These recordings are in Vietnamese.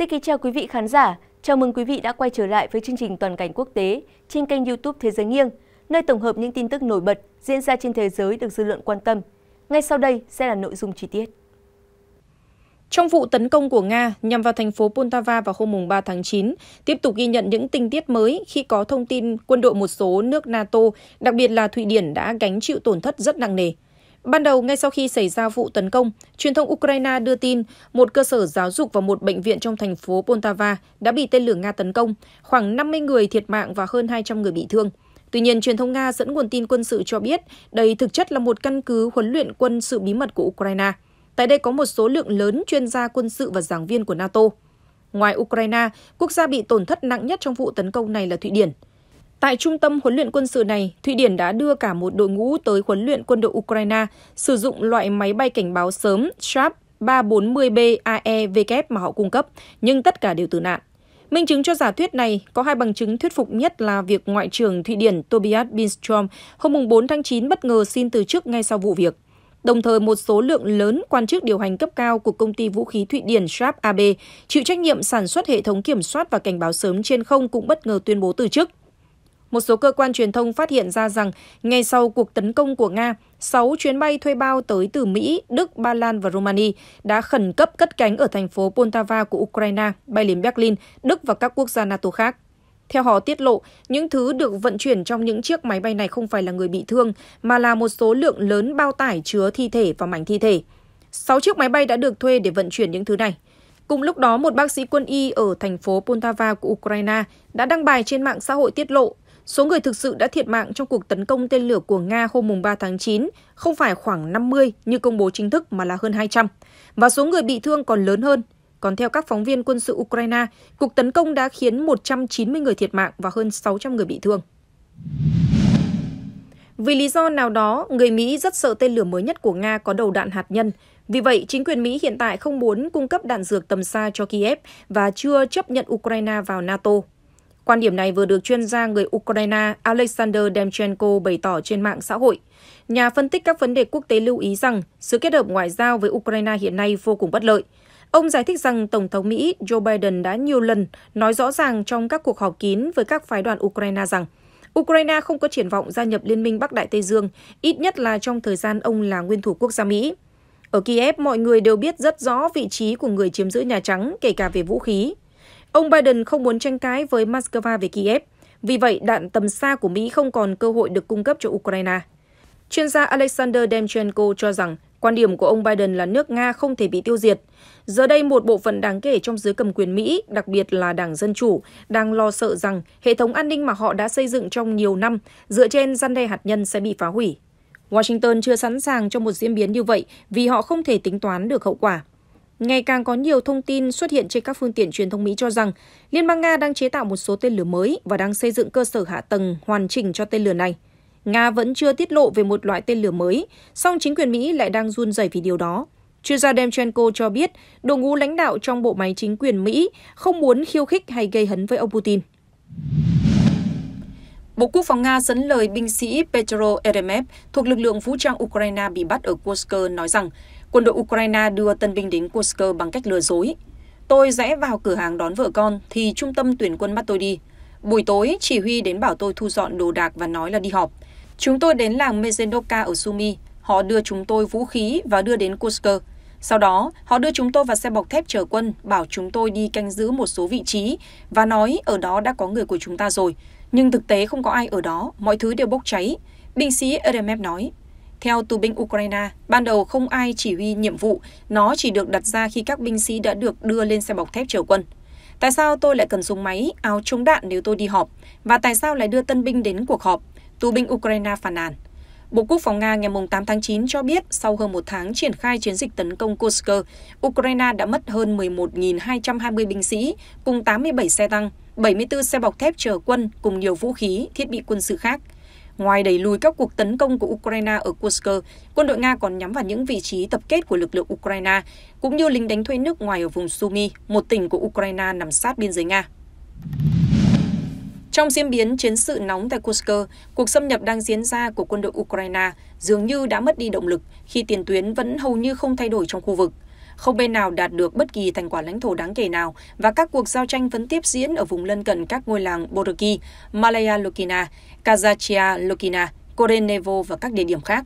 Xin kính chào quý vị khán giả. Chào mừng quý vị đã quay trở lại với chương trình Toàn cảnh quốc tế trên kênh YouTube Thế giới nghiêng, nơi tổng hợp những tin tức nổi bật diễn ra trên thế giới được dư luận quan tâm. Ngay sau đây sẽ là nội dung chi tiết. Trong vụ tấn công của Nga nhằm vào thành phố Poltava vào hôm 3 tháng 9, tiếp tục ghi nhận những tình tiết mới khi có thông tin quân đội một số nước NATO, đặc biệt là Thụy Điển đã gánh chịu tổn thất rất nặng nề. Ban đầu, ngay sau khi xảy ra vụ tấn công, truyền thông Ukraine đưa tin một cơ sở giáo dục và một bệnh viện trong thành phố Poltava đã bị tên lửa Nga tấn công, khoảng 50 người thiệt mạng và hơn 200 người bị thương. Tuy nhiên, truyền thông Nga dẫn nguồn tin quân sự cho biết đây thực chất là một căn cứ huấn luyện quân sự bí mật của Ukraine. Tại đây có một số lượng lớn chuyên gia quân sự và giảng viên của NATO. Ngoài Ukraine, quốc gia bị tổn thất nặng nhất trong vụ tấn công này là Thụy Điển – Tại trung tâm huấn luyện quân sự này, Thụy Điển đã đưa cả một đội ngũ tới huấn luyện quân đội Ukraine sử dụng loại máy bay cảnh báo sớm Sharp 340B AEW mà họ cung cấp, nhưng tất cả đều tử nạn. Minh chứng cho giả thuyết này có hai bằng chứng thuyết phục nhất là việc Ngoại trưởng Thụy Điển Tobias Billström hôm 4 tháng 9 bất ngờ xin từ chức ngay sau vụ việc. Đồng thời, một số lượng lớn quan chức điều hành cấp cao của công ty vũ khí Thụy Điển Sharp AB chịu trách nhiệm sản xuất hệ thống kiểm soát và cảnh báo sớm trên không cũng bất ngờ tuyên bố từ chức một số cơ quan truyền thông phát hiện ra rằng ngay sau cuộc tấn công của Nga, 6 chuyến bay thuê bao tới từ Mỹ, Đức, Ba Lan và Romania đã khẩn cấp cất cánh ở thành phố Poltava của Ukraine, bay đến Berlin, Đức và các quốc gia NATO khác. Theo họ tiết lộ, những thứ được vận chuyển trong những chiếc máy bay này không phải là người bị thương, mà là một số lượng lớn bao tải chứa thi thể và mảnh thi thể. 6 chiếc máy bay đã được thuê để vận chuyển những thứ này. Cùng lúc đó, một bác sĩ quân y ở thành phố Poltava của Ukraine đã đăng bài trên mạng xã hội tiết lộ Số người thực sự đã thiệt mạng trong cuộc tấn công tên lửa của Nga hôm mùng 3 tháng 9 không phải khoảng 50 như công bố chính thức mà là hơn 200, và số người bị thương còn lớn hơn. Còn theo các phóng viên quân sự Ukraine, cuộc tấn công đã khiến 190 người thiệt mạng và hơn 600 người bị thương. Vì lý do nào đó, người Mỹ rất sợ tên lửa mới nhất của Nga có đầu đạn hạt nhân. Vì vậy, chính quyền Mỹ hiện tại không muốn cung cấp đạn dược tầm xa cho Kiev và chưa chấp nhận Ukraine vào NATO. Quan điểm này vừa được chuyên gia người Ukraine Alexander Demchenko bày tỏ trên mạng xã hội. Nhà phân tích các vấn đề quốc tế lưu ý rằng sự kết hợp ngoại giao với Ukraine hiện nay vô cùng bất lợi. Ông giải thích rằng Tổng thống Mỹ Joe Biden đã nhiều lần nói rõ ràng trong các cuộc họp kín với các phái đoàn Ukraine rằng Ukraine không có triển vọng gia nhập Liên minh Bắc Đại Tây Dương, ít nhất là trong thời gian ông là nguyên thủ quốc gia Mỹ. Ở Kiev, mọi người đều biết rất rõ vị trí của người chiếm giữ Nhà Trắng, kể cả về vũ khí. Ông Biden không muốn tranh cãi với Moscow về Kiev, vì vậy đạn tầm xa của Mỹ không còn cơ hội được cung cấp cho Ukraine. Chuyên gia Alexander Demchenko cho rằng quan điểm của ông Biden là nước Nga không thể bị tiêu diệt. Giờ đây một bộ phận đáng kể trong giới cầm quyền Mỹ, đặc biệt là Đảng Dân Chủ, đang lo sợ rằng hệ thống an ninh mà họ đã xây dựng trong nhiều năm dựa trên răn đe hạt nhân sẽ bị phá hủy. Washington chưa sẵn sàng cho một diễn biến như vậy vì họ không thể tính toán được hậu quả. Ngày càng có nhiều thông tin xuất hiện trên các phương tiện truyền thông Mỹ cho rằng Liên bang Nga đang chế tạo một số tên lửa mới và đang xây dựng cơ sở hạ tầng hoàn chỉnh cho tên lửa này. Nga vẫn chưa tiết lộ về một loại tên lửa mới, song chính quyền Mỹ lại đang run rẩy vì điều đó. Chuyên gia Demchenko cho biết đội ngũ lãnh đạo trong bộ máy chính quyền Mỹ không muốn khiêu khích hay gây hấn với ông Putin. Bộ Quốc phòng Nga dẫn lời binh sĩ Petro Eremev thuộc lực lượng vũ trang Ukraine bị bắt ở Kursk nói rằng Quân đội Ukraine đưa tân binh đến Kursk bằng cách lừa dối. Tôi rẽ vào cửa hàng đón vợ con thì trung tâm tuyển quân bắt tôi đi. Buổi tối, chỉ huy đến bảo tôi thu dọn đồ đạc và nói là đi họp. Chúng tôi đến làng Mezendoka ở Sumi. Họ đưa chúng tôi vũ khí và đưa đến Kursk. Sau đó, họ đưa chúng tôi vào xe bọc thép chở quân, bảo chúng tôi đi canh giữ một số vị trí và nói ở đó đã có người của chúng ta rồi. Nhưng thực tế không có ai ở đó, mọi thứ đều bốc cháy. Binh sĩ Eremev nói. Theo tù binh Ukraine, ban đầu không ai chỉ huy nhiệm vụ, nó chỉ được đặt ra khi các binh sĩ đã được đưa lên xe bọc thép chở quân. Tại sao tôi lại cần dùng máy, áo chống đạn nếu tôi đi họp? Và tại sao lại đưa tân binh đến cuộc họp? Tù binh Ukraine phàn nàn. Bộ Quốc phòng Nga ngày 8 tháng 9 cho biết sau hơn một tháng triển khai chiến dịch tấn công Kursk, Ukraine đã mất hơn 11.220 binh sĩ cùng 87 xe tăng, 74 xe bọc thép chở quân cùng nhiều vũ khí, thiết bị quân sự khác – Ngoài đẩy lùi các cuộc tấn công của Ukraine ở Kursk, quân đội Nga còn nhắm vào những vị trí tập kết của lực lượng Ukraine, cũng như lính đánh thuê nước ngoài ở vùng Sumy, một tỉnh của Ukraine nằm sát biên giới Nga. Trong diễn biến chiến sự nóng tại Kursk, cuộc xâm nhập đang diễn ra của quân đội Ukraine dường như đã mất đi động lực khi tiền tuyến vẫn hầu như không thay đổi trong khu vực. Không bên nào đạt được bất kỳ thành quả lãnh thổ đáng kể nào và các cuộc giao tranh vẫn tiếp diễn ở vùng lân cận các ngôi làng Bodoki, Malaya Lukina, Kazachia, Lokina, Korenevo và các địa điểm khác.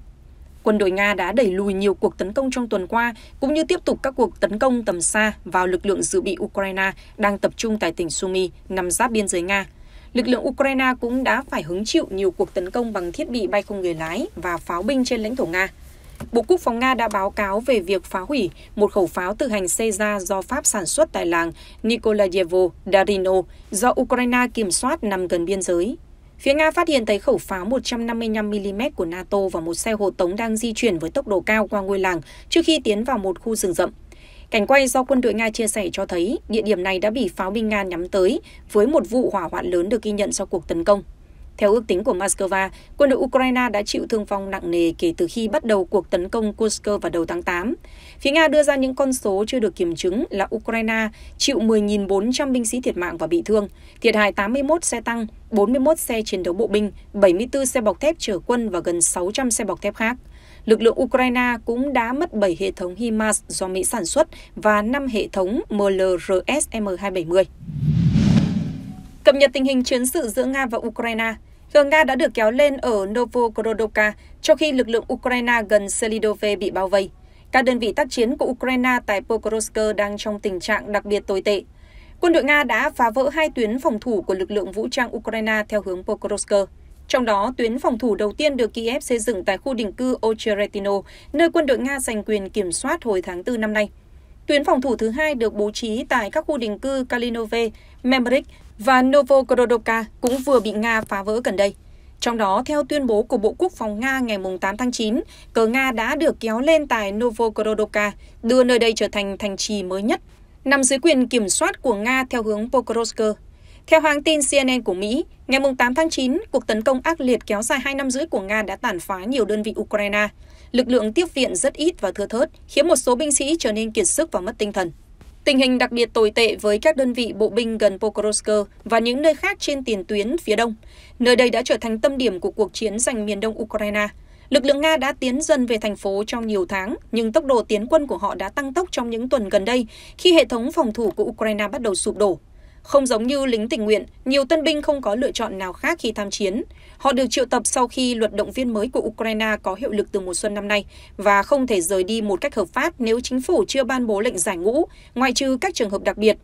Quân đội Nga đã đẩy lùi nhiều cuộc tấn công trong tuần qua, cũng như tiếp tục các cuộc tấn công tầm xa vào lực lượng dự bị Ukraine đang tập trung tại tỉnh Sumy, nằm giáp biên giới Nga. Lực lượng Ukraine cũng đã phải hứng chịu nhiều cuộc tấn công bằng thiết bị bay không người lái và pháo binh trên lãnh thổ Nga. Bộ Quốc phòng Nga đã báo cáo về việc phá hủy một khẩu pháo tự hành Caesar do Pháp sản xuất tại làng Nikolayevo, Darino, do Ukraine kiểm soát nằm gần biên giới Phía Nga phát hiện thấy khẩu pháo 155mm của NATO và một xe hộ tống đang di chuyển với tốc độ cao qua ngôi làng trước khi tiến vào một khu rừng rậm. Cảnh quay do quân đội Nga chia sẻ cho thấy địa điểm này đã bị pháo binh Nga nhắm tới với một vụ hỏa hoạn lớn được ghi nhận sau cuộc tấn công. Theo ước tính của Moscow, quân đội Ukraine đã chịu thương vong nặng nề kể từ khi bắt đầu cuộc tấn công Kursk vào đầu tháng 8. Phía Nga đưa ra những con số chưa được kiểm chứng là Ukraine chịu 10.400 binh sĩ thiệt mạng và bị thương, thiệt hại 81 xe tăng, 41 xe chiến đấu bộ binh, 74 xe bọc thép chở quân và gần 600 xe bọc thép khác. Lực lượng Ukraine cũng đã mất 7 hệ thống HIMARS do Mỹ sản xuất và 5 hệ thống MLRS M270. Cập nhật tình hình chiến sự giữa Nga và Ukraine. Cờ Nga đã được kéo lên ở Novokorodovka, trong khi lực lượng Ukraine gần Selidove bị bao vây. Các đơn vị tác chiến của Ukraine tại Pokrovsk đang trong tình trạng đặc biệt tồi tệ. Quân đội Nga đã phá vỡ hai tuyến phòng thủ của lực lượng vũ trang Ukraine theo hướng Pokrovsk. Trong đó, tuyến phòng thủ đầu tiên được Kiev xây dựng tại khu định cư Ocheretino, nơi quân đội Nga giành quyền kiểm soát hồi tháng 4 năm nay. Tuyến phòng thủ thứ hai được bố trí tại các khu định cư Kalinove, Memrik và Novokorodovka cũng vừa bị Nga phá vỡ gần đây. Trong đó, theo tuyên bố của Bộ Quốc phòng Nga ngày 8 tháng 9, cờ Nga đã được kéo lên tại Novokorodoka, đưa nơi đây trở thành thành trì mới nhất, nằm dưới quyền kiểm soát của Nga theo hướng Pokrovsk. Theo hãng tin CNN của Mỹ, ngày 8 tháng 9, cuộc tấn công ác liệt kéo dài 2 năm rưỡi của Nga đã tàn phá nhiều đơn vị Ukraine. Lực lượng tiếp viện rất ít và thưa thớt, khiến một số binh sĩ trở nên kiệt sức và mất tinh thần. Tình hình đặc biệt tồi tệ với các đơn vị bộ binh gần Pokrovsk và những nơi khác trên tiền tuyến phía đông. Nơi đây đã trở thành tâm điểm của cuộc chiến giành miền đông Ukraine. Lực lượng Nga đã tiến dần về thành phố trong nhiều tháng, nhưng tốc độ tiến quân của họ đã tăng tốc trong những tuần gần đây khi hệ thống phòng thủ của Ukraine bắt đầu sụp đổ. Không giống như lính tình nguyện, nhiều tân binh không có lựa chọn nào khác khi tham chiến. Họ được triệu tập sau khi luật động viên mới của Ukraine có hiệu lực từ mùa xuân năm nay và không thể rời đi một cách hợp pháp nếu chính phủ chưa ban bố lệnh giải ngũ, ngoại trừ các trường hợp đặc biệt.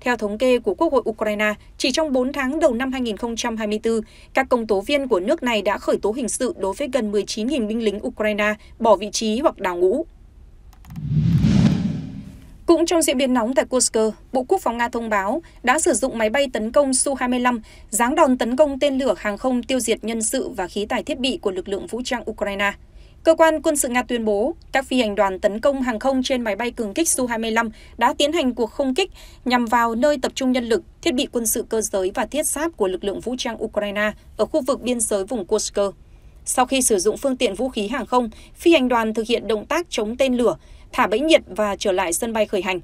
Theo thống kê của Quốc hội Ukraine, chỉ trong 4 tháng đầu năm 2024, các công tố viên của nước này đã khởi tố hình sự đối với gần 19.000 binh lính Ukraine bỏ vị trí hoặc đào ngũ. Cũng trong diễn biến nóng tại Kursk, Bộ Quốc phòng Nga thông báo đã sử dụng máy bay tấn công Su-25 giáng đòn tấn công tên lửa hàng không tiêu diệt nhân sự và khí tài thiết bị của lực lượng vũ trang Ukraine. Cơ quan quân sự Nga tuyên bố các phi hành đoàn tấn công hàng không trên máy bay cường kích Su-25 đã tiến hành cuộc không kích nhằm vào nơi tập trung nhân lực, thiết bị quân sự cơ giới và thiết sáp của lực lượng vũ trang Ukraine ở khu vực biên giới vùng Kursk. Sau khi sử dụng phương tiện vũ khí hàng không, phi hành đoàn thực hiện động tác chống tên lửa thả bẫy nhiệt và trở lại sân bay khởi hành.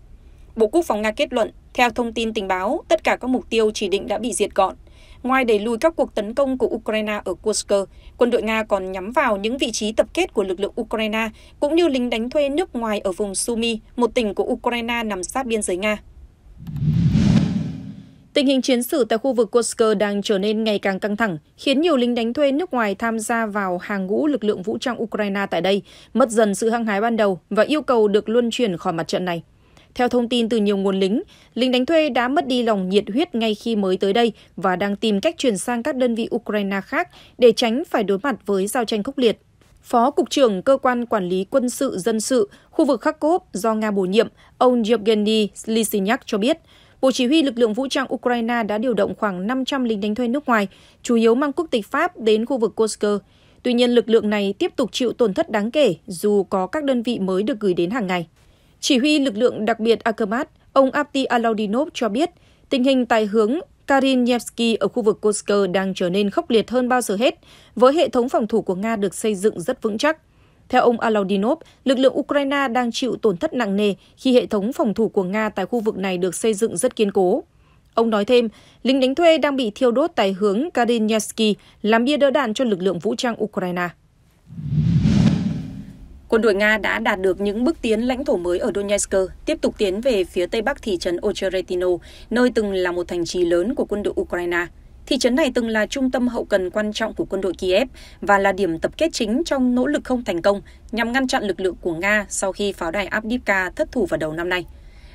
Bộ Quốc phòng Nga kết luận, theo thông tin tình báo, tất cả các mục tiêu chỉ định đã bị diệt gọn. Ngoài đẩy lùi các cuộc tấn công của Ukraine ở Kursk, quân đội Nga còn nhắm vào những vị trí tập kết của lực lượng Ukraine cũng như lính đánh thuê nước ngoài ở vùng Sumy, một tỉnh của Ukraine nằm sát biên giới Nga. Tình hình chiến sự tại khu vực Kursk đang trở nên ngày càng căng thẳng, khiến nhiều lính đánh thuê nước ngoài tham gia vào hàng ngũ lực lượng vũ trang Ukraine tại đây, mất dần sự hăng hái ban đầu và yêu cầu được luân chuyển khỏi mặt trận này. Theo thông tin từ nhiều nguồn lính, lính đánh thuê đã mất đi lòng nhiệt huyết ngay khi mới tới đây và đang tìm cách chuyển sang các đơn vị Ukraine khác để tránh phải đối mặt với giao tranh khốc liệt. Phó Cục trưởng Cơ quan Quản lý Quân sự Dân sự khu vực Kharkov do Nga bổ nhiệm, ông Yevgeny Lysinyak cho biết, Bộ Chỉ huy lực lượng vũ trang Ukraine đã điều động khoảng 500 lính đánh thuê nước ngoài, chủ yếu mang quốc tịch Pháp đến khu vực Kursk. Tuy nhiên, lực lượng này tiếp tục chịu tổn thất đáng kể dù có các đơn vị mới được gửi đến hàng ngày. Chỉ huy lực lượng đặc biệt Akamat, ông Apti Alaudinov cho biết, tình hình tại hướng Karinevsky ở khu vực Kursk đang trở nên khốc liệt hơn bao giờ hết, với hệ thống phòng thủ của Nga được xây dựng rất vững chắc. Theo ông Alaudinov, lực lượng Ukraine đang chịu tổn thất nặng nề khi hệ thống phòng thủ của Nga tại khu vực này được xây dựng rất kiên cố. Ông nói thêm, lính đánh thuê đang bị thiêu đốt tại hướng Kalinyevsky, làm bia đỡ đạn cho lực lượng vũ trang Ukraine. Quân đội Nga đã đạt được những bước tiến lãnh thổ mới ở Donetsk, tiếp tục tiến về phía tây bắc thị trấn Ocheretino, nơi từng là một thành trì lớn của quân đội Ukraine. Thị trấn này từng là trung tâm hậu cần quan trọng của quân đội Kiev và là điểm tập kết chính trong nỗ lực không thành công nhằm ngăn chặn lực lượng của Nga sau khi pháo đài Abdivka thất thủ vào đầu năm nay.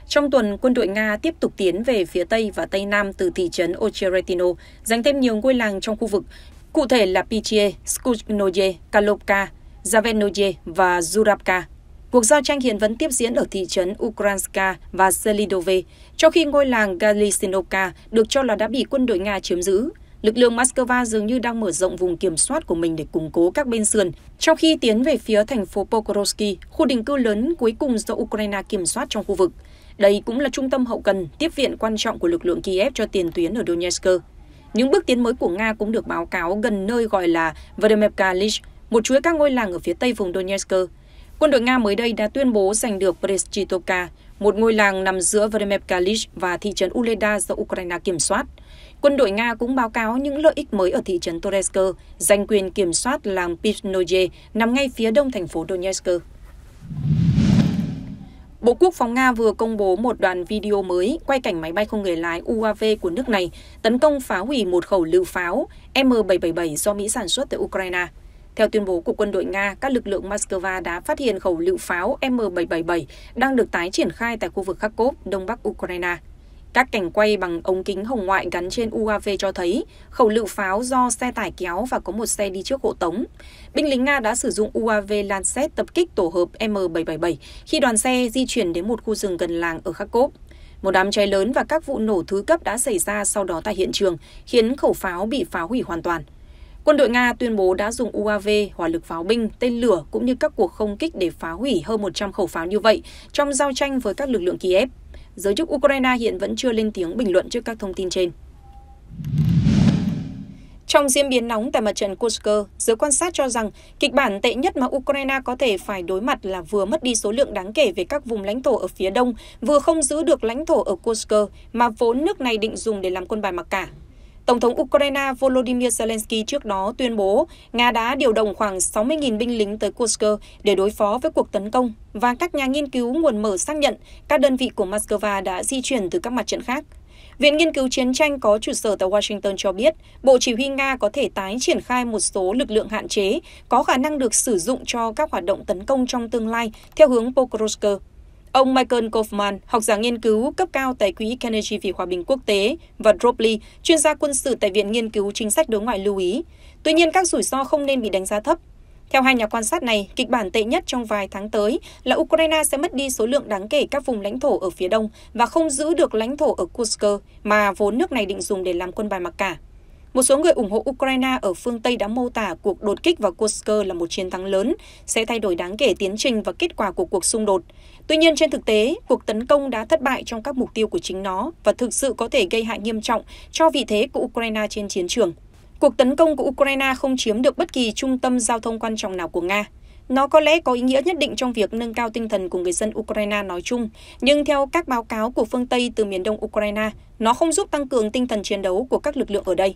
Trong tuần, quân đội Nga tiếp tục tiến về phía Tây và Tây Nam từ thị trấn Ocheretino, giành thêm nhiều ngôi làng trong khu vực, cụ thể là Pichie, Skuchnoye, Kalopka, Zavenoye và Zurabka. Cuộc giao tranh hiện vẫn tiếp diễn ở thị trấn Ukranska và Zelidove, trong khi ngôi làng Galicinovka được cho là đã bị quân đội Nga chiếm giữ. Lực lượng Moscow dường như đang mở rộng vùng kiểm soát của mình để củng cố các bên sườn, trong khi tiến về phía thành phố Pokrovsky, khu định cư lớn cuối cùng do Ukraine kiểm soát trong khu vực. Đây cũng là trung tâm hậu cần, tiếp viện quan trọng của lực lượng Kiev cho tiền tuyến ở Donetsk. Những bước tiến mới của Nga cũng được báo cáo gần nơi gọi là Vladimir Kalish, một chuỗi các ngôi làng ở phía tây vùng Donetsk. Quân đội Nga mới đây đã tuyên bố giành được Brestchitoka, một ngôi làng nằm giữa Vremekalish và thị trấn Uleda do Ukraine kiểm soát. Quân đội Nga cũng báo cáo những lợi ích mới ở thị trấn Toresk, giành quyền kiểm soát làng Pivnoye nằm ngay phía đông thành phố Donetsk. Bộ Quốc phòng Nga vừa công bố một đoạn video mới quay cảnh máy bay không người lái UAV của nước này tấn công phá hủy một khẩu lưu pháo M777 do Mỹ sản xuất tại Ukraine. Theo tuyên bố của quân đội Nga, các lực lượng Moscow đã phát hiện khẩu lựu pháo M777 đang được tái triển khai tại khu vực Kharkov, đông bắc Ukraine. Các cảnh quay bằng ống kính hồng ngoại gắn trên UAV cho thấy khẩu lựu pháo do xe tải kéo và có một xe đi trước hộ tống. Binh lính Nga đã sử dụng UAV Lancet tập kích tổ hợp M777 khi đoàn xe di chuyển đến một khu rừng gần làng ở Kharkov. Một đám cháy lớn và các vụ nổ thứ cấp đã xảy ra sau đó tại hiện trường, khiến khẩu pháo bị phá hủy hoàn toàn. Quân đội Nga tuyên bố đã dùng UAV, hỏa lực pháo binh, tên lửa cũng như các cuộc không kích để phá hủy hơn 100 khẩu pháo như vậy trong giao tranh với các lực lượng Kiev. Giới chức Ukraine hiện vẫn chưa lên tiếng bình luận trước các thông tin trên. Trong diễn biến nóng tại mặt trận Kursk, giới quan sát cho rằng kịch bản tệ nhất mà Ukraine có thể phải đối mặt là vừa mất đi số lượng đáng kể về các vùng lãnh thổ ở phía đông, vừa không giữ được lãnh thổ ở Kursk mà vốn nước này định dùng để làm quân bài mặc cả. Tổng thống Ukraine Volodymyr Zelensky trước đó tuyên bố Nga đã điều động khoảng 60.000 binh lính tới Kursk để đối phó với cuộc tấn công và các nhà nghiên cứu nguồn mở xác nhận các đơn vị của Moscow đã di chuyển từ các mặt trận khác. Viện Nghiên cứu Chiến tranh có trụ sở tại Washington cho biết, Bộ Chỉ huy Nga có thể tái triển khai một số lực lượng hạn chế có khả năng được sử dụng cho các hoạt động tấn công trong tương lai theo hướng Pokrovsk. Ông Michael Kaufman, học giả nghiên cứu cấp cao tại Quỹ Carnegie vì Hòa bình Quốc tế, và Drop Lee, chuyên gia quân sự tại Viện Nghiên cứu Chính sách Đối ngoại lưu ý. Tuy nhiên, các rủi ro không nên bị đánh giá thấp. Theo hai nhà quan sát này, kịch bản tệ nhất trong vài tháng tới là Ukraine sẽ mất đi số lượng đáng kể các vùng lãnh thổ ở phía đông và không giữ được lãnh thổ ở Kursk mà vốn nước này định dùng để làm quân bài mặc cả. Một số người ủng hộ Ukraine ở phương Tây đã mô tả cuộc đột kích vào Kursk là một chiến thắng lớn, sẽ thay đổi đáng kể tiến trình và kết quả của cuộc xung đột. Tuy nhiên trên thực tế, cuộc tấn công đã thất bại trong các mục tiêu của chính nó và thực sự có thể gây hại nghiêm trọng cho vị thế của Ukraine trên chiến trường. Cuộc tấn công của Ukraine không chiếm được bất kỳ trung tâm giao thông quan trọng nào của Nga. Nó có lẽ có ý nghĩa nhất định trong việc nâng cao tinh thần của người dân Ukraine nói chung, nhưng theo các báo cáo của phương Tây từ miền đông Ukraine, nó không giúp tăng cường tinh thần chiến đấu của các lực lượng ở đây.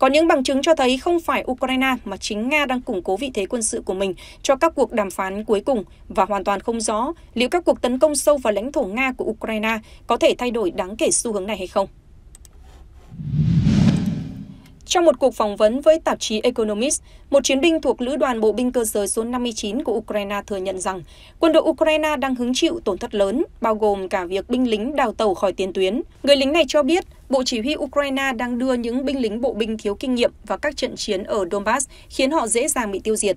Có những bằng chứng cho thấy không phải Ukraine mà chính Nga đang củng cố vị thế quân sự của mình cho các cuộc đàm phán cuối cùng và hoàn toàn không rõ liệu các cuộc tấn công sâu vào lãnh thổ Nga của Ukraine có thể thay đổi đáng kể xu hướng này hay không. Trong một cuộc phỏng vấn với tạp chí Economist, một chiến binh thuộc Lữ đoàn Bộ binh cơ giới số 59 của Ukraine thừa nhận rằng quân đội Ukraine đang hứng chịu tổn thất lớn, bao gồm cả việc binh lính đào tàu khỏi tiền tuyến. Người lính này cho biết Bộ chỉ huy Ukraine đang đưa những binh lính bộ binh thiếu kinh nghiệm vào các trận chiến ở Donbass, khiến họ dễ dàng bị tiêu diệt.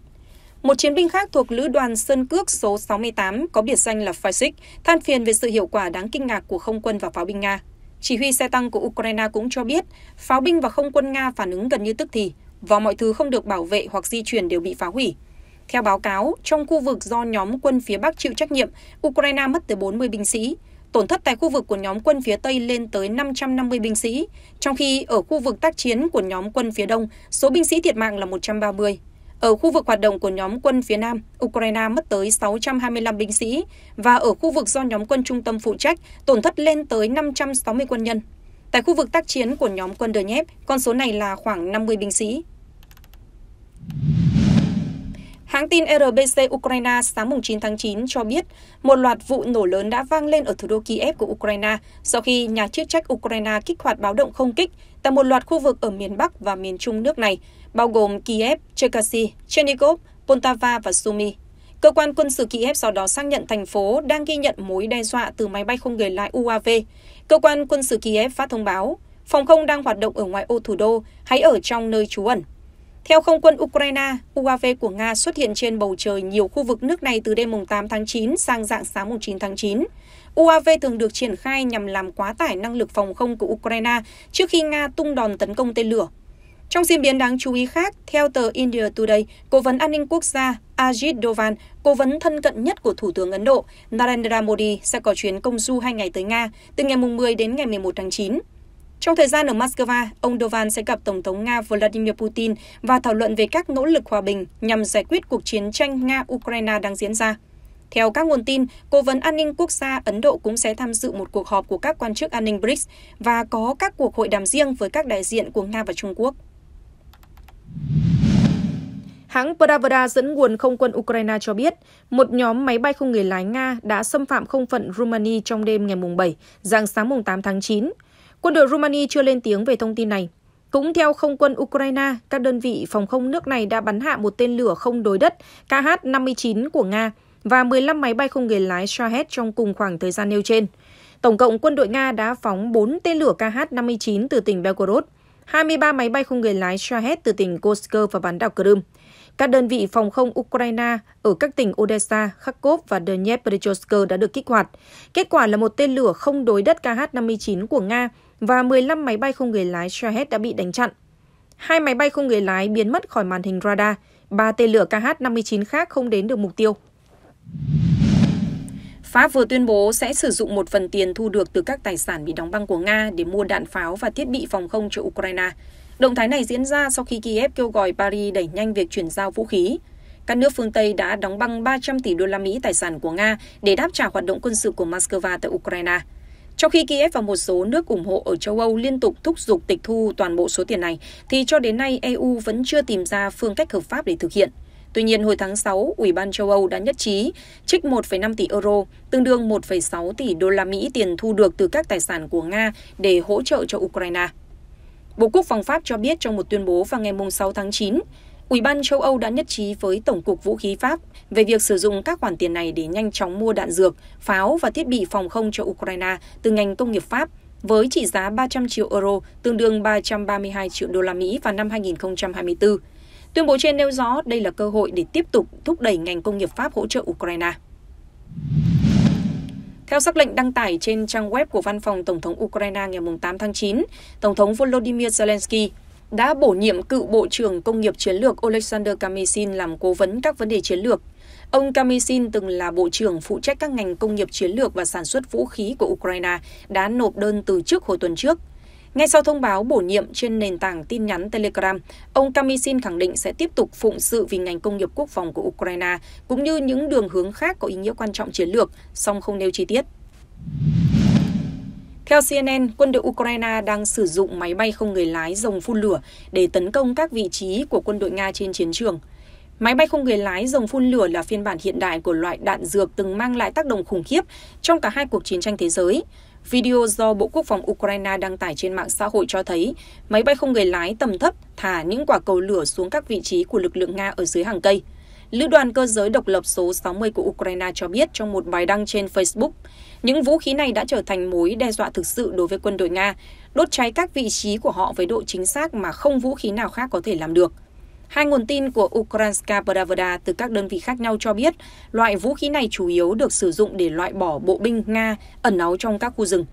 Một chiến binh khác thuộc lữ đoàn Sơn Cước số 68 có biệt danh là Fasik, than phiền về sự hiệu quả đáng kinh ngạc của không quân và pháo binh Nga. Chỉ huy xe tăng của Ukraine cũng cho biết, pháo binh và không quân Nga phản ứng gần như tức thì, và mọi thứ không được bảo vệ hoặc di chuyển đều bị phá hủy. Theo báo cáo, trong khu vực do nhóm quân phía Bắc chịu trách nhiệm, Ukraine mất tới 40 binh sĩ, tổn thất tại khu vực của nhóm quân phía Tây lên tới 550 binh sĩ, trong khi ở khu vực tác chiến của nhóm quân phía Đông, số binh sĩ thiệt mạng là 130. Ở khu vực hoạt động của nhóm quân phía Nam, Ukraine mất tới 625 binh sĩ và ở khu vực do nhóm quân trung tâm phụ trách, tổn thất lên tới 560 quân nhân. Tại khu vực tác chiến của nhóm quân Donetsk, con số này là khoảng 50 binh sĩ. Hãng tin RBC Ukraine sáng 9 tháng 9 cho biết một loạt vụ nổ lớn đã vang lên ở thủ đô Kiev của Ukraine sau khi nhà chức trách Ukraine kích hoạt báo động không kích tại một loạt khu vực ở miền Bắc và miền Trung nước này, bao gồm Kiev, Cherkasy, Chernigov, Poltava và Sumy. Cơ quan quân sự Kiev sau đó xác nhận thành phố đang ghi nhận mối đe dọa từ máy bay không người lái UAV. Cơ quan quân sự Kiev phát thông báo, phòng không đang hoạt động ở ngoài ô thủ đô, hãy ở trong nơi trú ẩn. Theo không quân Ukraine, UAV của Nga xuất hiện trên bầu trời nhiều khu vực nước này từ đêm 8 tháng 9 sang dạng sáng 9 tháng 9. UAV thường được triển khai nhằm làm quá tải năng lực phòng không của Ukraine trước khi Nga tung đòn tấn công tên lửa. Trong diễn biến đáng chú ý khác, theo tờ India Today, Cố vấn An ninh Quốc gia Ajit Dovan, cố vấn thân cận nhất của Thủ tướng Ấn Độ Narendra Modi sẽ có chuyến công du hai ngày tới Nga, từ ngày 10 đến ngày 11 tháng 9. Trong thời gian ở Moscow, ông Dovan sẽ gặp Tổng thống Nga Vladimir Putin và thảo luận về các nỗ lực hòa bình nhằm giải quyết cuộc chiến tranh Nga-Ukraine đang diễn ra. Theo các nguồn tin, Cố vấn An ninh Quốc gia Ấn Độ cũng sẽ tham dự một cuộc họp của các quan chức an ninh BRICS và có các cuộc hội đàm riêng với các đại diện của Nga và Trung Quốc. Hãng Pravda dẫn nguồn không quân Ukraine cho biết, một nhóm máy bay không người lái Nga đã xâm phạm không phận Rumani trong đêm ngày 7, dạng sáng 8 tháng 9. Quân đội Romania chưa lên tiếng về thông tin này. Cũng theo không quân Ukraine, các đơn vị phòng không nước này đã bắn hạ một tên lửa không đối đất KH-59 của Nga và 15 máy bay không người lái Shahed trong cùng khoảng thời gian nêu trên. Tổng cộng quân đội Nga đã phóng 4 tên lửa KH-59 từ tỉnh Belgorod, 23 máy bay không người lái Shahed từ tỉnh Kursk và bán đảo Crimea. Các đơn vị phòng không Ukraine ở các tỉnh Odessa, Kharkov và Dnepropetrovsk đã được kích hoạt. Kết quả là một tên lửa không đối đất KH-59 của Nga và 15 máy bay không người lái Shahed đã bị đánh chặn. Hai máy bay không người lái biến mất khỏi màn hình radar, ba tên lửa KH-59 khác không đến được mục tiêu. Pháp vừa tuyên bố sẽ sử dụng một phần tiền thu được từ các tài sản bị đóng băng của Nga để mua đạn pháo và thiết bị phòng không cho Ukraine. Động thái này diễn ra sau khi Kiev kêu gọi Paris đẩy nhanh việc chuyển giao vũ khí. Các nước phương Tây đã đóng băng 300 tỷ đô la Mỹ tài sản của Nga để đáp trả hoạt động quân sự của Moscow tại Ukraine. Trong khi Kiev và một số nước ủng hộ ở châu Âu liên tục thúc giục tịch thu toàn bộ số tiền này, thì cho đến nay EU vẫn chưa tìm ra phương cách hợp pháp để thực hiện. Tuy nhiên, hồi tháng 6, Ủy ban châu Âu đã nhất trí trích 1,5 tỷ euro, tương đương 1,6 tỷ đô la Mỹ tiền thu được từ các tài sản của Nga để hỗ trợ cho Ukraine. Bộ Quốc phòng Pháp cho biết trong một tuyên bố vào ngày 6 tháng 9, Ủy ban châu Âu đã nhất trí với Tổng cục Vũ khí Pháp về việc sử dụng các khoản tiền này để nhanh chóng mua đạn dược, pháo và thiết bị phòng không cho Ukraine từ ngành công nghiệp Pháp với trị giá 300 triệu euro, tương đương 332 triệu đô la Mỹ vào năm 2024. Tuyên bố trên nêu rõ đây là cơ hội để tiếp tục thúc đẩy ngành công nghiệp Pháp hỗ trợ Ukraine. Theo sắc lệnh đăng tải trên trang web của Văn phòng Tổng thống Ukraine ngày 8 tháng 9, Tổng thống Volodymyr Zelensky đã bổ nhiệm cựu Bộ trưởng Công nghiệp Chiến lược Alexander Kamysin làm cố vấn các vấn đề chiến lược. Ông Kamysin từng là Bộ trưởng phụ trách các ngành công nghiệp chiến lược và sản xuất vũ khí của Ukraine đã nộp đơn từ chức hồi tuần trước. Ngay sau thông báo bổ nhiệm trên nền tảng tin nhắn Telegram, ông Kamysin khẳng định sẽ tiếp tục phụng sự vì ngành công nghiệp quốc phòng của Ukraine, cũng như những đường hướng khác có ý nghĩa quan trọng chiến lược, song không nêu chi tiết. Theo CNN, quân đội Ukraine đang sử dụng máy bay không người lái dòng phun lửa để tấn công các vị trí của quân đội Nga trên chiến trường. Máy bay không người lái dòng phun lửa là phiên bản hiện đại của loại đạn dược từng mang lại tác động khủng khiếp trong cả hai cuộc chiến tranh thế giới. Video do Bộ Quốc phòng Ukraine đăng tải trên mạng xã hội cho thấy máy bay không người lái tầm thấp thả những quả cầu lửa xuống các vị trí của lực lượng Nga ở dưới hàng cây. Lữ đoàn cơ giới độc lập số 60 của Ukraine cho biết trong một bài đăng trên Facebook, những vũ khí này đã trở thành mối đe dọa thực sự đối với quân đội Nga, đốt cháy các vị trí của họ với độ chính xác mà không vũ khí nào khác có thể làm được. Hai nguồn tin của Ukrainska Pravda từ các đơn vị khác nhau cho biết, loại vũ khí này chủ yếu được sử dụng để loại bỏ bộ binh Nga ẩn náu trong các khu rừng.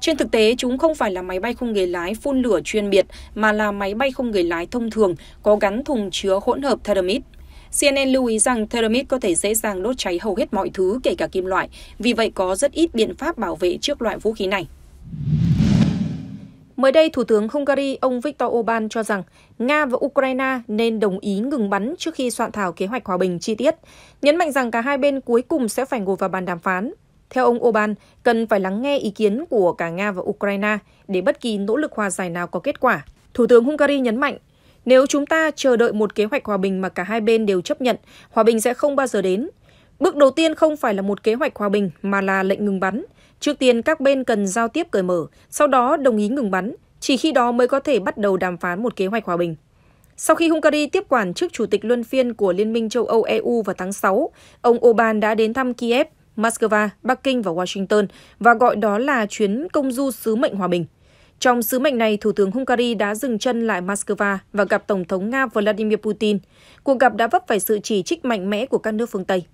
Trên thực tế, chúng không phải là máy bay không người lái phun lửa chuyên biệt mà là máy bay không người lái thông thường có gắn thùng chứa hỗn hợp thermit. CNN lưu ý rằng termit có thể dễ dàng đốt cháy hầu hết mọi thứ kể cả kim loại, vì vậy có rất ít biện pháp bảo vệ trước loại vũ khí này. Mới đây, Thủ tướng Hungary ông Viktor Orbán cho rằng Nga và Ukraine nên đồng ý ngừng bắn trước khi soạn thảo kế hoạch hòa bình chi tiết, nhấn mạnh rằng cả hai bên cuối cùng sẽ phải ngồi vào bàn đàm phán. Theo ông Orbán, cần phải lắng nghe ý kiến của cả Nga và Ukraine để bất kỳ nỗ lực hòa giải nào có kết quả. Thủ tướng Hungary nhấn mạnh nếu chúng ta chờ đợi một kế hoạch hòa bình mà cả hai bên đều chấp nhận, hòa bình sẽ không bao giờ đến. Bước đầu tiên không phải là một kế hoạch hòa bình mà là lệnh ngừng bắn. Trước tiên các bên cần giao tiếp cởi mở, sau đó đồng ý ngừng bắn, chỉ khi đó mới có thể bắt đầu đàm phán một kế hoạch hòa bình. Sau khi Hungary tiếp quản chức chủ tịch luân phiên của Liên minh châu Âu EU vào tháng 6, ông Orbán đã đến thăm Kiev, Moscow, Bắc Kinh và Washington và gọi đó là chuyến công du sứ mệnh hòa bình. Trong sứ mệnh này, Thủ tướng Hungary đã dừng chân lại Moscow và gặp Tổng thống Nga Vladimir Putin. Cuộc gặp đã vấp phải sự chỉ trích mạnh mẽ của các nước phương Tây.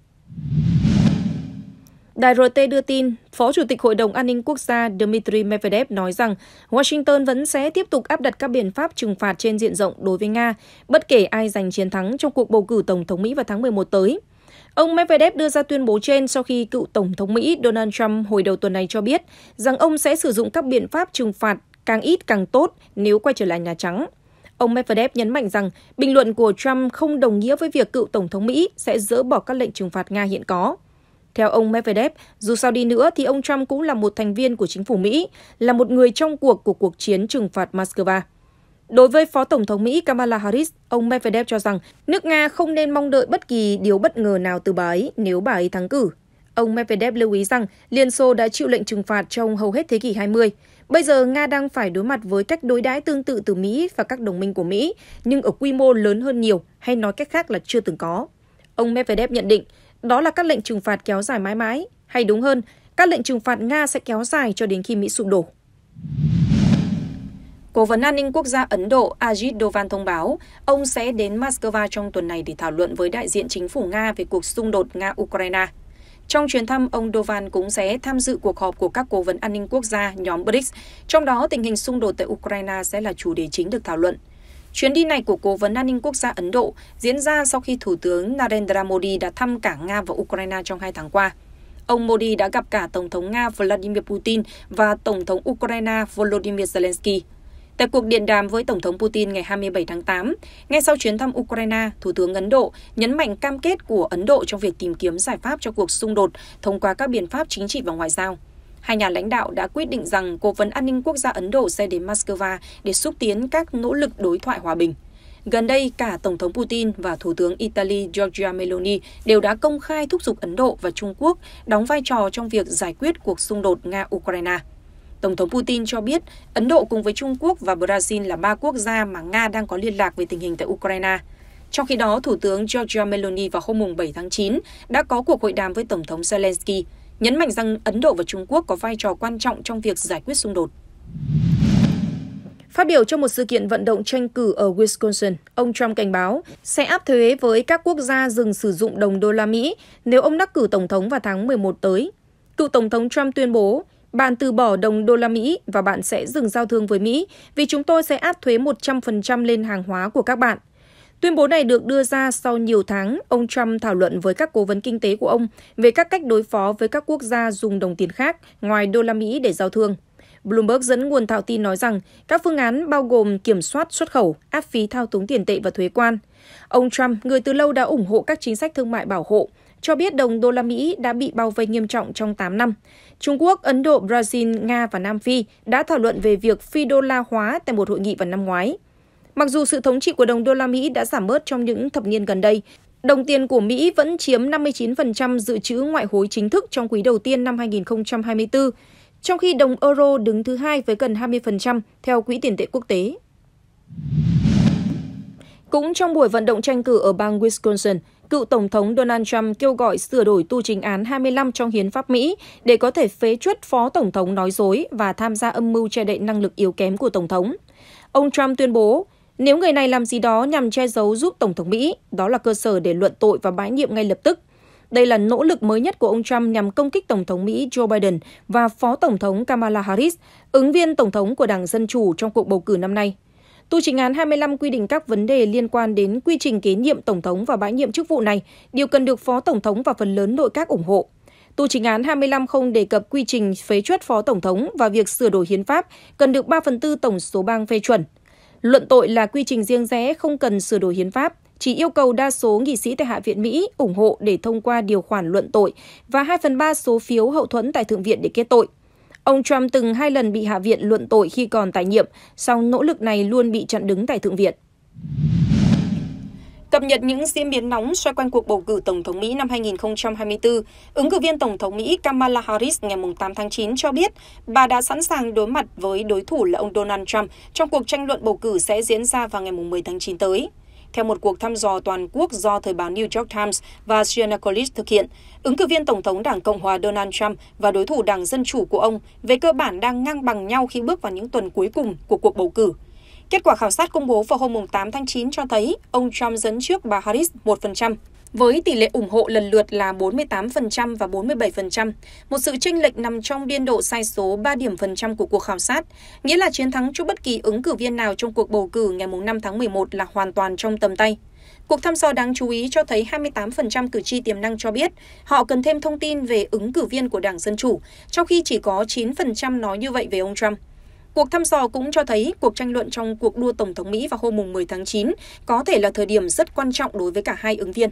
Đài RT đưa tin, Phó Chủ tịch Hội đồng An ninh Quốc gia Dmitry Medvedev nói rằng Washington vẫn sẽ tiếp tục áp đặt các biện pháp trừng phạt trên diện rộng đối với Nga, bất kể ai giành chiến thắng trong cuộc bầu cử Tổng thống Mỹ vào tháng 11 tới. Ông Medvedev đưa ra tuyên bố trên sau khi cựu Tổng thống Mỹ Donald Trump hồi đầu tuần này cho biết rằng ông sẽ sử dụng các biện pháp trừng phạt càng ít càng tốt nếu quay trở lại Nhà Trắng. Ông Medvedev nhấn mạnh rằng bình luận của Trump không đồng nghĩa với việc cựu Tổng thống Mỹ sẽ dỡ bỏ các lệnh trừng phạt Nga hiện có. Theo ông Medvedev, dù sao đi nữa thì ông Trump cũng là một thành viên của chính phủ Mỹ, là một người trong cuộc của cuộc chiến trừng phạt Moscow. Đối với Phó Tổng thống Mỹ Kamala Harris, ông Medvedev cho rằng nước Nga không nên mong đợi bất kỳ điều bất ngờ nào từ bà ấy nếu bà ấy thắng cử. Ông Medvedev lưu ý rằng Liên Xô đã chịu lệnh trừng phạt trong hầu hết thế kỷ 20. Bây giờ Nga đang phải đối mặt với cách đối đãi tương tự từ Mỹ và các đồng minh của Mỹ, nhưng ở quy mô lớn hơn nhiều, hay nói cách khác là chưa từng có. Ông Medvedev nhận định, đó là các lệnh trừng phạt kéo dài mãi mãi, hay đúng hơn, các lệnh trừng phạt Nga sẽ kéo dài cho đến khi Mỹ sụp đổ. Cố vấn an ninh quốc gia Ấn Độ Ajit Dovan thông báo, ông sẽ đến Moscow trong tuần này để thảo luận với đại diện chính phủ Nga về cuộc xung đột Nga-Ukraine. Trong chuyến thăm, ông Dovan cũng sẽ tham dự cuộc họp của các cố vấn an ninh quốc gia nhóm BRICS, trong đó tình hình xung đột tại Ukraine sẽ là chủ đề chính được thảo luận. Chuyến đi này của Cố vấn An ninh Quốc gia Ấn Độ diễn ra sau khi Thủ tướng Narendra Modi đã thăm cả Nga và Ukraine trong hai tháng qua. Ông Modi đã gặp cả Tổng thống Nga Vladimir Putin và Tổng thống Ukraine Volodymyr Zelensky. Tại cuộc điện đàm với Tổng thống Putin ngày 27 tháng 8, ngay sau chuyến thăm Ukraine, Thủ tướng Ấn Độ nhấn mạnh cam kết của Ấn Độ trong việc tìm kiếm giải pháp cho cuộc xung đột thông qua các biện pháp chính trị và ngoại giao. Hai nhà lãnh đạo đã quyết định rằng Cố vấn An ninh Quốc gia Ấn Độ sẽ đến Moscow để xúc tiến các nỗ lực đối thoại hòa bình. Gần đây, cả Tổng thống Putin và Thủ tướng Italy Giorgia Meloni đều đã công khai thúc giục Ấn Độ và Trung Quốc đóng vai trò trong việc giải quyết cuộc xung đột Nga-Ukraine. Tổng thống Putin cho biết Ấn Độ cùng với Trung Quốc và Brazil là ba quốc gia mà Nga đang có liên lạc về tình hình tại Ukraine. Trong khi đó, Thủ tướng Giorgia Meloni vào hôm 7 tháng 9 đã có cuộc hội đàm với Tổng thống Zelensky, nhấn mạnh rằng Ấn Độ và Trung Quốc có vai trò quan trọng trong việc giải quyết xung đột. Phát biểu trong một sự kiện vận động tranh cử ở Wisconsin, ông Trump cảnh báo sẽ áp thuế với các quốc gia dừng sử dụng đồng đô la Mỹ nếu ông đắc cử tổng thống vào tháng 11 tới. Cựu tổng thống Trump tuyên bố bạn từ bỏ đồng đô la Mỹ và bạn sẽ dừng giao thương với Mỹ vì chúng tôi sẽ áp thuế 100% lên hàng hóa của các bạn. Tuyên bố này được đưa ra sau nhiều tháng, ông Trump thảo luận với các cố vấn kinh tế của ông về các cách đối phó với các quốc gia dùng đồng tiền khác ngoài đô la Mỹ để giao thương. Bloomberg dẫn nguồn thạo tin nói rằng các phương án bao gồm kiểm soát xuất khẩu, áp phí thao túng tiền tệ và thuế quan. Ông Trump, người từ lâu đã ủng hộ các chính sách thương mại bảo hộ, cho biết đồng đô la Mỹ đã bị bao vây nghiêm trọng trong 8 năm. Trung Quốc, Ấn Độ, Brazil, Nga và Nam Phi đã thảo luận về việc phi đô la hóa tại một hội nghị vào năm ngoái. Mặc dù sự thống trị của đồng đô la Mỹ đã giảm bớt trong những thập niên gần đây, đồng tiền của Mỹ vẫn chiếm 59% dự trữ ngoại hối chính thức trong quý đầu tiên năm 2024, trong khi đồng euro đứng thứ hai với gần 20% theo Quỹ tiền tệ quốc tế. Cũng trong buổi vận động tranh cử ở bang Wisconsin, cựu Tổng thống Donald Trump kêu gọi sửa đổi tu trình án 25 trong hiến pháp Mỹ để có thể phế truất phó Tổng thống nói dối và tham gia âm mưu che đậy năng lực yếu kém của Tổng thống. Ông Trump tuyên bố, nếu người này làm gì đó nhằm che giấu giúp Tổng thống Mỹ, đó là cơ sở để luận tội và bãi nhiệm ngay lập tức. Đây là nỗ lực mới nhất của ông Trump nhằm công kích Tổng thống Mỹ Joe Biden và Phó Tổng thống Kamala Harris, ứng viên Tổng thống của Đảng Dân Chủ trong cuộc bầu cử năm nay. Tu trình án 25 quy định các vấn đề liên quan đến quy trình kế nhiệm Tổng thống và bãi nhiệm chức vụ này đều cần được Phó Tổng thống và phần lớn nội các ủng hộ. Tu chính án 25 không đề cập quy trình phế chuất Phó Tổng thống và việc sửa đổi hiến pháp cần được 3 phần tư tổng số bang phê chuẩn. Luận tội là quy trình riêng rẽ không cần sửa đổi hiến pháp, chỉ yêu cầu đa số nghị sĩ tại Hạ viện Mỹ ủng hộ để thông qua điều khoản luận tội và 2 phần 3 số phiếu hậu thuẫn tại Thượng viện để kết tội. Ông Trump từng hai lần bị Hạ viện luận tội khi còn tại nhiệm, sau nỗ lực này luôn bị chặn đứng tại Thượng viện. Cập nhật những diễn biến nóng xoay quanh cuộc bầu cử Tổng thống Mỹ năm 2024, ứng cử viên Tổng thống Mỹ Kamala Harris ngày 8 tháng 9 cho biết bà đã sẵn sàng đối mặt với đối thủ là ông Donald Trump trong cuộc tranh luận bầu cử sẽ diễn ra vào ngày 10 tháng 9 tới. Theo một cuộc thăm dò toàn quốc do thời báo New York Times và Sciennacolis thực hiện, ứng cử viên Tổng thống Đảng Cộng hòa Donald Trump và đối thủ Đảng Dân Chủ của ông về cơ bản đang ngang bằng nhau khi bước vào những tuần cuối cùng của cuộc bầu cử. Kết quả khảo sát công bố vào hôm 8 tháng 9 cho thấy ông Trump dẫn trước bà Harris 1% với tỷ lệ ủng hộ lần lượt là 48% và 47%, một sự chênh lệch nằm trong biên độ sai số 3 điểm phần trăm của cuộc khảo sát, nghĩa là chiến thắng cho bất kỳ ứng cử viên nào trong cuộc bầu cử ngày 5 tháng 11 là hoàn toàn trong tầm tay. Cuộc thăm dò đáng chú ý cho thấy 28% cử tri tiềm năng cho biết họ cần thêm thông tin về ứng cử viên của Đảng Dân Chủ, trong khi chỉ có 9% nói như vậy về ông Trump. Cuộc thăm dò cũng cho thấy cuộc tranh luận trong cuộc đua Tổng thống Mỹ vào hôm 10 tháng 9 có thể là thời điểm rất quan trọng đối với cả hai ứng viên.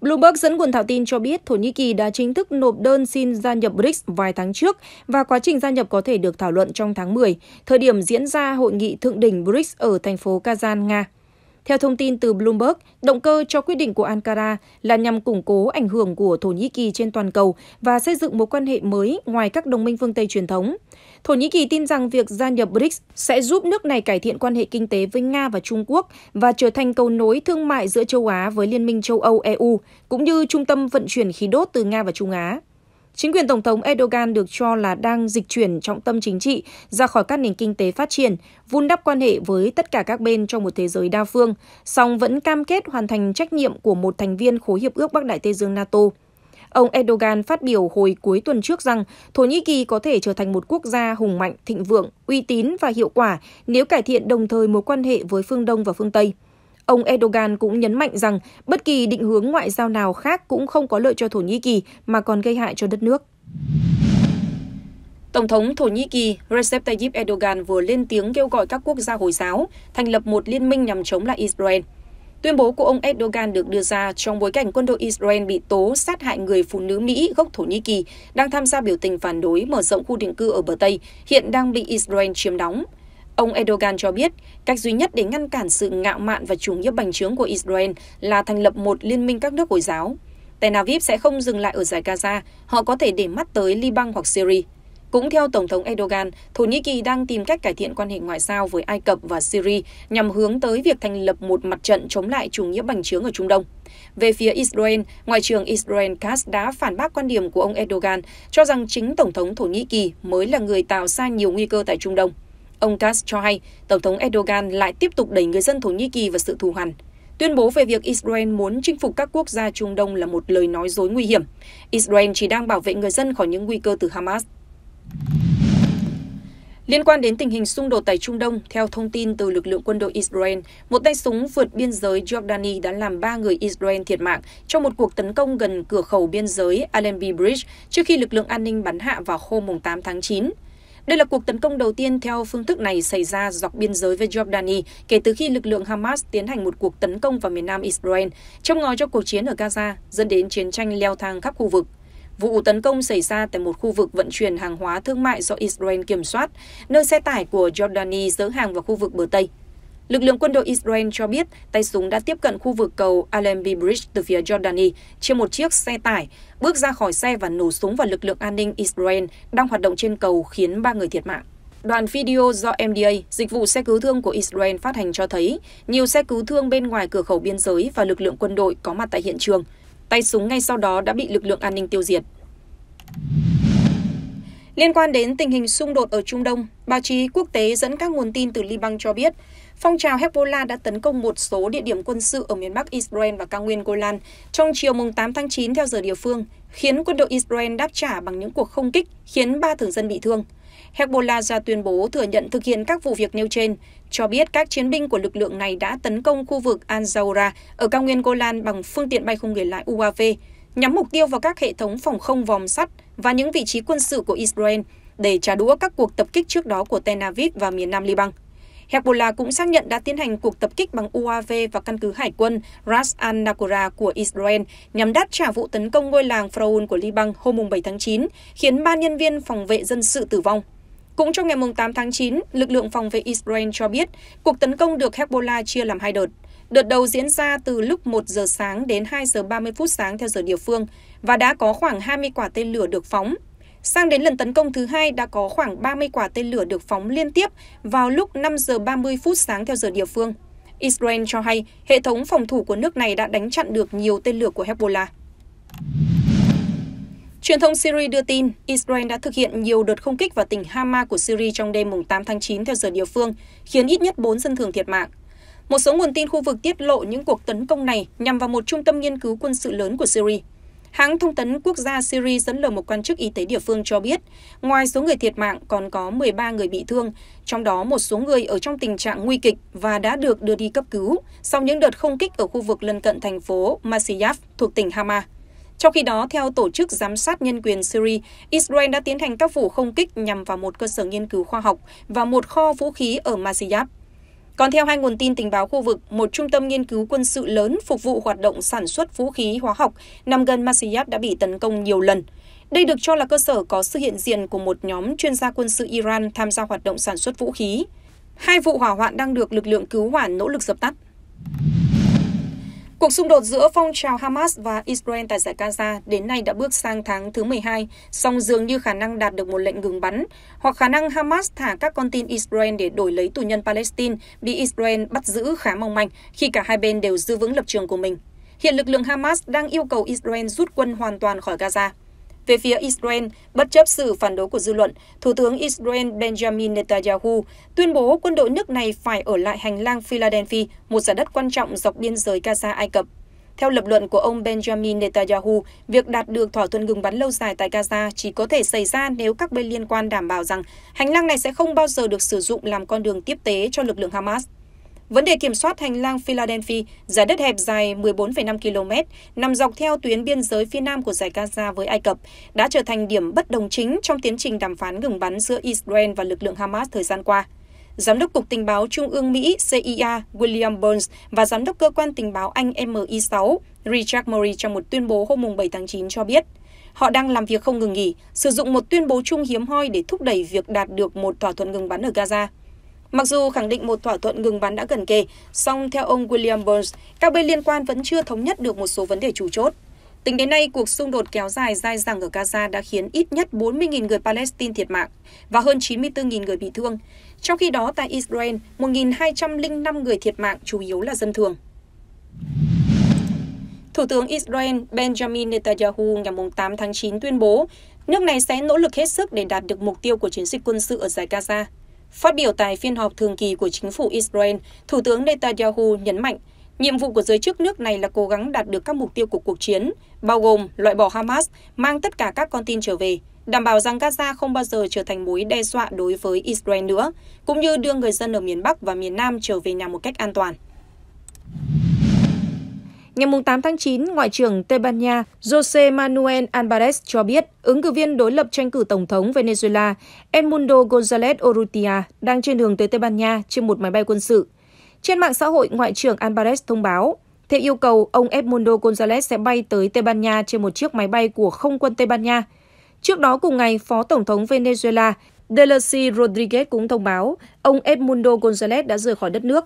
Bloomberg dẫn nguồn thảo tin cho biết Thổ Nhĩ Kỳ đã chính thức nộp đơn xin gia nhập BRICS vài tháng trước và quá trình gia nhập có thể được thảo luận trong tháng 10, thời điểm diễn ra hội nghị thượng đỉnh BRICS ở thành phố Kazan, Nga. Theo thông tin từ Bloomberg, động cơ cho quyết định của Ankara là nhằm củng cố ảnh hưởng của Thổ Nhĩ Kỳ trên toàn cầu và xây dựng mối quan hệ mới ngoài các đồng minh phương Tây truyền thống. Thổ Nhĩ Kỳ tin rằng việc gia nhập BRICS sẽ giúp nước này cải thiện quan hệ kinh tế với Nga và Trung Quốc và trở thành cầu nối thương mại giữa châu Á với Liên minh châu Âu EU, cũng như trung tâm vận chuyển khí đốt từ Nga và Trung Á. Chính quyền Tổng thống Erdogan được cho là đang dịch chuyển trọng tâm chính trị ra khỏi các nền kinh tế phát triển, vun đắp quan hệ với tất cả các bên trong một thế giới đa phương, song vẫn cam kết hoàn thành trách nhiệm của một thành viên khối hiệp ước Bắc Đại Tây Dương NATO. Ông Erdogan phát biểu hồi cuối tuần trước rằng Thổ Nhĩ Kỳ có thể trở thành một quốc gia hùng mạnh, thịnh vượng, uy tín và hiệu quả nếu cải thiện đồng thời mối quan hệ với phương Đông và phương Tây. Ông Erdogan cũng nhấn mạnh rằng bất kỳ định hướng ngoại giao nào khác cũng không có lợi cho Thổ Nhĩ Kỳ mà còn gây hại cho đất nước. Tổng thống Thổ Nhĩ Kỳ Recep Tayyip Erdogan vừa lên tiếng kêu gọi các quốc gia Hồi giáo thành lập một liên minh nhằm chống lại Israel – Tuyên bố của ông Erdogan được đưa ra trong bối cảnh quân đội Israel bị tố sát hại người phụ nữ Mỹ gốc Thổ Nhĩ Kỳ đang tham gia biểu tình phản đối mở rộng khu định cư ở bờ Tây, hiện đang bị Israel chiếm đóng. Ông Erdogan cho biết, cách duy nhất để ngăn cản sự ngạo mạn và chủ nghĩa bành trướng của Israel là thành lập một liên minh các nước Hồi giáo. Tel Aviv sẽ không dừng lại ở giải Gaza, họ có thể để mắt tới Liban hoặc Syria. Cũng theo Tổng thống Erdogan, Thổ Nhĩ Kỳ đang tìm cách cải thiện quan hệ ngoại giao với Ai Cập và Syria nhằm hướng tới việc thành lập một mặt trận chống lại chủ nghĩa bành trướng ở Trung Đông. Về phía Israel, Ngoại trưởng Israel Katz đã phản bác quan điểm của ông Erdogan, cho rằng chính Tổng thống Thổ Nhĩ Kỳ mới là người tạo ra nhiều nguy cơ tại Trung Đông. Ông Katz cho hay, Tổng thống Erdogan lại tiếp tục đẩy người dân Thổ Nhĩ Kỳ vào sự thù hằn. Tuyên bố về việc Israel muốn chinh phục các quốc gia Trung Đông là một lời nói dối nguy hiểm. Israel chỉ đang bảo vệ người dân khỏi những nguy cơ từ Hamas. Liên quan đến tình hình xung đột tại Trung Đông, theo thông tin từ lực lượng quân đội Israel, một tay súng vượt biên giới Jordani đã làm 3 người Israel thiệt mạng trong một cuộc tấn công gần cửa khẩu biên giới Allenby Bridge trước khi lực lượng an ninh bắn hạ vào hôm 8 tháng 9. Đây là cuộc tấn công đầu tiên theo phương thức này xảy ra dọc biên giới với Jordani kể từ khi lực lượng Hamas tiến hành một cuộc tấn công vào miền nam Israel, trong ngòi cho cuộc chiến ở Gaza, dẫn đến chiến tranh leo thang khắp khu vực. Vụ tấn công xảy ra tại một khu vực vận chuyển hàng hóa thương mại do Israel kiểm soát, nơi xe tải của Jordani dỡ hàng vào khu vực bờ Tây. Lực lượng quân đội Israel cho biết tay súng đã tiếp cận khu vực cầu Alembi Bridge từ phía Jordani trên một chiếc xe tải, bước ra khỏi xe và nổ súng vào lực lượng an ninh Israel đang hoạt động trên cầu khiến ba người thiệt mạng. Đoạn video do MDA, dịch vụ xe cứu thương của Israel phát hành cho thấy nhiều xe cứu thương bên ngoài cửa khẩu biên giới và lực lượng quân đội có mặt tại hiện trường – tay súng ngay sau đó đã bị lực lượng an ninh tiêu diệt. Liên quan đến tình hình xung đột ở Trung Đông, báo chí quốc tế dẫn các nguồn tin từ Liban cho biết, phong trào Hezbollah đã tấn công một số địa điểm quân sự ở miền Bắc Israel và cao nguyên Golan trong chiều 8 tháng 9 theo giờ địa phương, khiến quân đội Israel đáp trả bằng những cuộc không kích, khiến ba thường dân bị thương. Hezbollah ra tuyên bố thừa nhận thực hiện các vụ việc nêu trên, cho biết các chiến binh của lực lượng này đã tấn công khu vực al zaura ở cao nguyên golan bằng phương tiện bay không người lái uav nhắm mục tiêu vào các hệ thống phòng không vòm sắt và những vị trí quân sự của israel để trả đũa các cuộc tập kích trước đó của tel aviv và miền nam liban Hezbollah cũng xác nhận đã tiến hành cuộc tập kích bằng UAV và căn cứ hải quân Ras al-Nakura của Israel nhằm đáp trả vụ tấn công ngôi làng Fraun của Liban hôm 7 tháng 9, khiến ba nhân viên phòng vệ dân sự tử vong. Cũng trong ngày 8 tháng 9, lực lượng phòng vệ Israel cho biết cuộc tấn công được Hezbollah chia làm hai đợt. Đợt đầu diễn ra từ lúc 1 giờ sáng đến 2 giờ 30 phút sáng theo giờ địa phương và đã có khoảng 20 quả tên lửa được phóng. Sang đến lần tấn công thứ hai đã có khoảng 30 quả tên lửa được phóng liên tiếp vào lúc 5 giờ 30 phút sáng theo giờ địa phương. Israel cho hay hệ thống phòng thủ của nước này đã đánh chặn được nhiều tên lửa của Hezbollah. Truyền thông Syria đưa tin Israel đã thực hiện nhiều đợt không kích vào tỉnh Hama của Syria trong đêm 8 tháng 9 theo giờ địa phương, khiến ít nhất 4 dân thường thiệt mạng. Một số nguồn tin khu vực tiết lộ những cuộc tấn công này nhằm vào một trung tâm nghiên cứu quân sự lớn của Syria. Hãng thông tấn quốc gia Syria dẫn lời một quan chức y tế địa phương cho biết, ngoài số người thiệt mạng còn có 13 người bị thương, trong đó một số người ở trong tình trạng nguy kịch và đã được đưa đi cấp cứu sau những đợt không kích ở khu vực lân cận thành phố Masiyaf thuộc tỉnh Hama. Trong khi đó, theo Tổ chức Giám sát Nhân quyền Syria, Israel đã tiến hành các vụ không kích nhằm vào một cơ sở nghiên cứu khoa học và một kho vũ khí ở Masiyab. Còn theo hai nguồn tin tình báo khu vực, một trung tâm nghiên cứu quân sự lớn phục vụ hoạt động sản xuất vũ khí hóa học nằm gần Masiyab đã bị tấn công nhiều lần. Đây được cho là cơ sở có sự hiện diện của một nhóm chuyên gia quân sự Iran tham gia hoạt động sản xuất vũ khí. Hai vụ hỏa hoạn đang được lực lượng cứu hỏa nỗ lực dập tắt. Cuộc xung đột giữa phong trào Hamas và Israel tại giải Gaza đến nay đã bước sang tháng thứ 12, song dường như khả năng đạt được một lệnh ngừng bắn, hoặc khả năng Hamas thả các con tin Israel để đổi lấy tù nhân Palestine bị Israel bắt giữ khá mong manh khi cả hai bên đều giữ vững lập trường của mình. Hiện lực lượng Hamas đang yêu cầu Israel rút quân hoàn toàn khỏi Gaza. Về phía Israel, bất chấp sự phản đối của dư luận, Thủ tướng Israel Benjamin Netanyahu tuyên bố quân đội nước này phải ở lại hành lang Philadelphia, một giải đất quan trọng dọc biên giới Gaza Ai Cập. Theo lập luận của ông Benjamin Netanyahu, việc đạt được thỏa thuận ngừng bắn lâu dài tại Gaza chỉ có thể xảy ra nếu các bên liên quan đảm bảo rằng hành lang này sẽ không bao giờ được sử dụng làm con đường tiếp tế cho lực lượng Hamas. Vấn đề kiểm soát hành lang Philadelphia, giải đất hẹp dài 14,5 km, nằm dọc theo tuyến biên giới phía nam của giải Gaza với Ai Cập, đã trở thành điểm bất đồng chính trong tiến trình đàm phán ngừng bắn giữa Israel và lực lượng Hamas thời gian qua. Giám đốc Cục Tình báo Trung ương Mỹ CIA William Burns và Giám đốc Cơ quan Tình báo Anh MI6 Richard Murray trong một tuyên bố hôm 7 tháng 9 cho biết, họ đang làm việc không ngừng nghỉ, sử dụng một tuyên bố chung hiếm hoi để thúc đẩy việc đạt được một thỏa thuận ngừng bắn ở Gaza. Mặc dù khẳng định một thỏa thuận ngừng bắn đã gần kề, song theo ông William Burns, các bên liên quan vẫn chưa thống nhất được một số vấn đề chủ chốt. Tính đến nay, cuộc xung đột kéo dài dai dẳng ở Gaza đã khiến ít nhất 40.000 người Palestine thiệt mạng và hơn 94.000 người bị thương. Trong khi đó, tại Israel, 1.205 người thiệt mạng chủ yếu là dân thường. Thủ tướng Israel Benjamin Netanyahu ngày 8 tháng 9 tuyên bố nước này sẽ nỗ lực hết sức để đạt được mục tiêu của chiến dịch quân sự ở giải Gaza. Phát biểu tại phiên họp thường kỳ của chính phủ Israel, Thủ tướng Netanyahu nhấn mạnh nhiệm vụ của giới chức nước này là cố gắng đạt được các mục tiêu của cuộc chiến, bao gồm loại bỏ Hamas, mang tất cả các con tin trở về, đảm bảo rằng Gaza không bao giờ trở thành mối đe dọa đối với Israel nữa, cũng như đưa người dân ở miền Bắc và miền Nam trở về nhà một cách an toàn. Ngày 8 tháng 9, Ngoại trưởng Tây Ban Nha Jose Manuel Alvarez cho biết ứng cử viên đối lập tranh cử Tổng thống Venezuela Edmundo González Orutia đang trên đường tới Tây Ban Nha trên một máy bay quân sự. Trên mạng xã hội, Ngoại trưởng Alvarez thông báo, theo yêu cầu, ông Edmundo González sẽ bay tới Tây Ban Nha trên một chiếc máy bay của không quân Tây Ban Nha. Trước đó cùng ngày, Phó Tổng thống Venezuela Delcy Rodriguez cũng thông báo ông Edmundo González đã rời khỏi đất nước.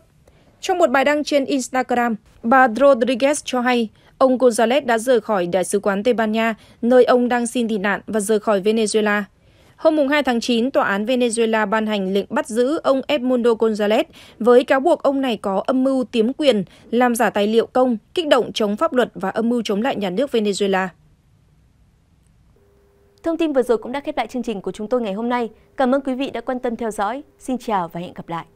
Trong một bài đăng trên Instagram, bà Rodriguez cho hay ông Gonzalez đã rời khỏi Đại sứ quán Tây Ban Nha, nơi ông đang xin tị nạn và rời khỏi Venezuela. Hôm 2 tháng 9, Tòa án Venezuela ban hành lệnh bắt giữ ông Edmundo Gonzalez với cáo buộc ông này có âm mưu tiếm quyền, làm giả tài liệu công, kích động chống pháp luật và âm mưu chống lại nhà nước Venezuela. Thông tin vừa rồi cũng đã khép lại chương trình của chúng tôi ngày hôm nay. Cảm ơn quý vị đã quan tâm theo dõi. Xin chào và hẹn gặp lại.